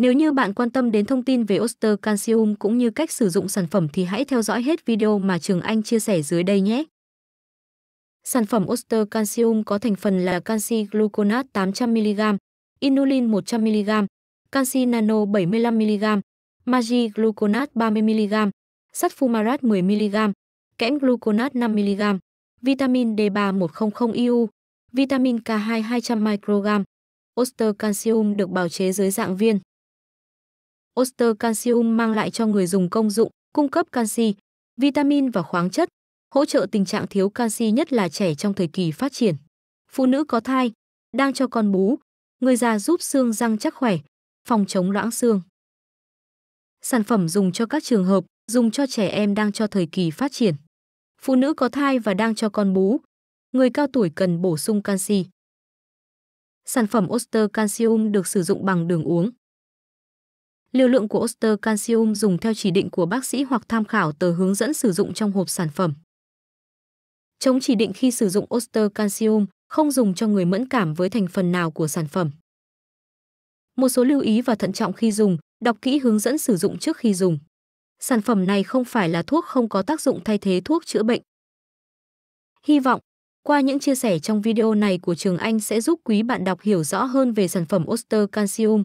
Nếu như bạn quan tâm đến thông tin về Oster Calcium cũng như cách sử dụng sản phẩm thì hãy theo dõi hết video mà Trường Anh chia sẻ dưới đây nhé. Sản phẩm Oster Calcium có thành phần là canxi gluconat 800mg, inulin 100mg, canxi nano 75mg, magi gluconat 30mg, sắt fumarat 10mg, kẽm gluconat 5mg, vitamin D3 100 IU, vitamin K2 200 microgram. Oster Calcium được bào chế dưới dạng viên. Oster Calcium mang lại cho người dùng công dụng cung cấp canxi, vitamin và khoáng chất, hỗ trợ tình trạng thiếu canxi nhất là trẻ trong thời kỳ phát triển. Phụ nữ có thai, đang cho con bú, người già giúp xương răng chắc khỏe, phòng chống loãng xương. Sản phẩm dùng cho các trường hợp, dùng cho trẻ em đang cho thời kỳ phát triển. Phụ nữ có thai và đang cho con bú, người cao tuổi cần bổ sung canxi. Sản phẩm Oster Calcium được sử dụng bằng đường uống. Liều lượng của oster calcium dùng theo chỉ định của bác sĩ hoặc tham khảo tờ hướng dẫn sử dụng trong hộp sản phẩm. Chống chỉ định khi sử dụng oster calcium không dùng cho người mẫn cảm với thành phần nào của sản phẩm. Một số lưu ý và thận trọng khi dùng, đọc kỹ hướng dẫn sử dụng trước khi dùng. Sản phẩm này không phải là thuốc không có tác dụng thay thế thuốc chữa bệnh. Hy vọng, qua những chia sẻ trong video này của Trường Anh sẽ giúp quý bạn đọc hiểu rõ hơn về sản phẩm Oster Calcium,